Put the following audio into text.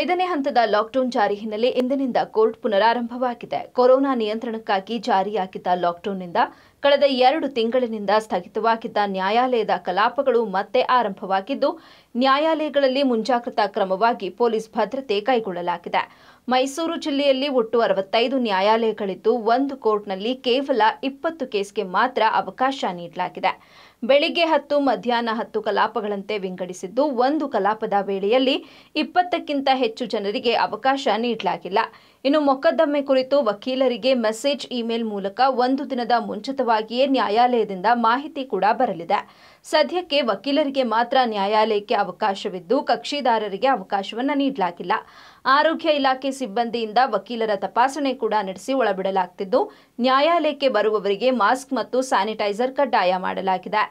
ಐದನೇ ಹಂತದ ಲಾಕ್ಡೌನ್ ಜಾರಿ ಹಿನ್ನೆಲೆ ಇಂದಿನಿಂದ ಕೋರ್ಟ್ ಪುನರಾರಂಭವಾಗಿದೆ ಕೊರೋನಾ ನಿಯಂತ್ರಣಕ್ಕಾಗಿ ಜಾರಿಯಾಗಿದ್ದ ಲಾಕ್ಡೌನ್ನಿಂದ ಕಳೆದ ಎರಡು ತಿಂಗಳಿನಿಂದ ಸ್ಥಗಿತವಾಗಿದ್ದ ನ್ಯಾಯಾಲಯದ ಕಲಾಪಗಳು ಮತ್ತೆ ಆರಂಭವಾಗಿದ್ದು ನ್ಯಾಯಾಲಯಗಳಲ್ಲಿ ಮುಂಜಾಗ್ರತಾ ಕ್ರಮವಾಗಿ ಪೊಲೀಸ್ ಭದ್ರತೆ ಕೈಗೊಳ್ಳಲಾಗಿದೆ ಮೈಸೂರು ಜಿಲ್ಲೆಯಲ್ಲಿ ಒಟ್ಟು ಅರವತ್ತೈದು ನ್ಯಾಯಾಲಯಗಳಿದ್ದು ಒಂದು ಕೋರ್ಟ್ನಲ್ಲಿ ಕೇವಲ ಇಪ್ಪತ್ತು ಕೇಸ್ಗೆ ಮಾತ್ರ ಅವಕಾಶ ನೀಡಲಾಗಿದೆ ಬೆಳಿಗ್ಗೆ ಹತ್ತು ಮಧ್ಯಾಹ್ನ ಹತ್ತು ಕಲಾಪಗಳಂತೆ ವಿಂಗಡಿಸಿದ್ದು ಒಂದು ಕಲಾಪದ ವೇಳೆಯಲ್ಲಿ ಇಪ್ಪತ್ತಕ್ಕಿಂತ ಹೆಚ್ಚು ಜನರಿಗೆ ಅವಕಾಶ ನೀಡಲಾಗಿಲ್ಲ ಇನ್ನು ಮೊಕದ್ದಮೆ ಕುರಿತು ವಕೀಲರಿಗೆ ಮೆಸೇಜ್ ಇಮೇಲ್ ಮೂಲಕ ಒಂದು ದಿನದ ಮುಂಚಿತವಾಗಿಯೇ ನ್ಯಾಯಾಲಯದಿಂದ ಮಾಹಿತಿ ಕೂಡ ಬರಲಿದೆ ಸದ್ಯಕ್ಕೆ ವಕೀಲರಿಗೆ ಮಾತ್ರ ನ್ಯಾಯಾಲಯಕ್ಕೆ ಅವಕಾಶವಿದ್ದು ಕಕ್ಷಿದಾರರಿಗೆ ಅವಕಾಶವನ್ನು ನೀಡಲಾಗಿಲ್ಲ ಆರೋಗ್ಯ ಇಲಾಖೆ ಸಿಬ್ಬಂದಿಯಿಂದ ವಕೀಲರ ತಪಾಸಣೆ ಕೂಡ ನಡೆಸಿ ಒಳಬಿಡಲಾಗ್ತಿದ್ದು ನ್ಯಾಯಾಲಯಕ್ಕೆ ಬರುವವರಿಗೆ ಮಾಸ್ಕ್ ಮತ್ತು ಸ್ಯಾನಿಟೈಸರ್ ಕಡ್ಡಾಯ ಮಾಡಲಾಗಿದೆ